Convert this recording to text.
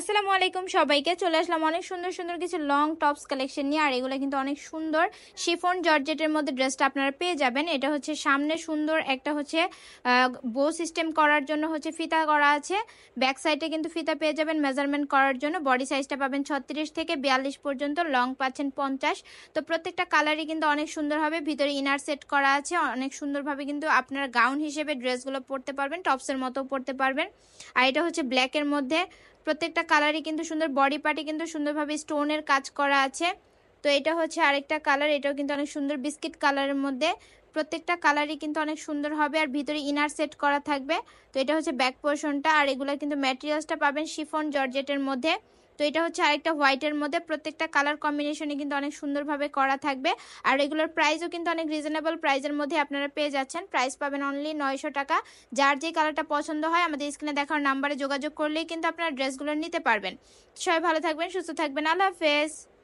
আসসালামু আলাইকুম সবাইকে চলে আসলাম অনেক সুন্দর সুন্দর কিছু লং টপস কালেকশন নিয়ে আর এগুলো কিন্তু অনেক সুন্দর শিফন জর্জেটের মধ্যে ড্রেসটা আপনারা পেয়ে যাবেন এটা হচ্ছে সামনে সুন্দর একটা হচ্ছে বো সিস্টেম করার জন্য হচ্ছে ফিতা করা আছে ব্যাক সাইডে কিন্তু ফিতা পেয়ে যাবেন মেজারমেন্ট করার জন্য বডি সাইজটা পাবেন ছত্রিশ থেকে বিয়াল্লিশ পর্যন্ত লং পাচ্ছেন পঞ্চাশ তো প্রত্যেকটা কালারই কিন্তু অনেক সুন্দর হবে ভিতরে ইনার সেট করা আছে অনেক সুন্দরভাবে কিন্তু আপনার গাউন হিসেবে ড্রেসগুলো পরতে পারবেন টপসের মতো পরতে পারবেন আর এটা হচ্ছে ব্ল্যাকের মধ্যে প্রত্যেকটা কালারই কিন্তু সুন্দর বডি পার্টি কিন্তু সুন্দরভাবে স্টোনের কাজ করা আছে তো এটা হচ্ছে আরেকটা কালার এটাও কিন্তু অনেক সুন্দর বিস্কিট কালারের মধ্যে প্রত্যেকটা কালারই কিন্তু অনেক সুন্দর হবে আর ভিতরে ইনার সেট করা থাকবে তো এটা হচ্ছে ব্যাক পোর্শনটা আর এগুলো কিন্তু ম্যাটেরিয়ালসটা পাবেন শিফন জর্জেটের মধ্যে তো এটা হচ্ছে আরেকটা হোয়াইটের মধ্যে প্রত্যেকটা কালার কম্বিনেশনে কিন্তু অনেক সুন্দরভাবে করা থাকবে আর এগুলোর প্রাইসও কিন্তু অনেক রিজনেবল প্রাইসের মধ্যে আপনারা পেয়ে যাচ্ছেন প্রাইস পাবেন অনলি নয়শো টাকা যার যে কালারটা পছন্দ হয় আমাদের স্ক্রিনে দেখার নাম্বারে যোগাযোগ করলেই কিন্তু আপনারা ড্রেসগুলো নিতে পারবেন সবাই ভালো থাকবেন সুস্থ থাকবেন আল্লাহ হাফেজ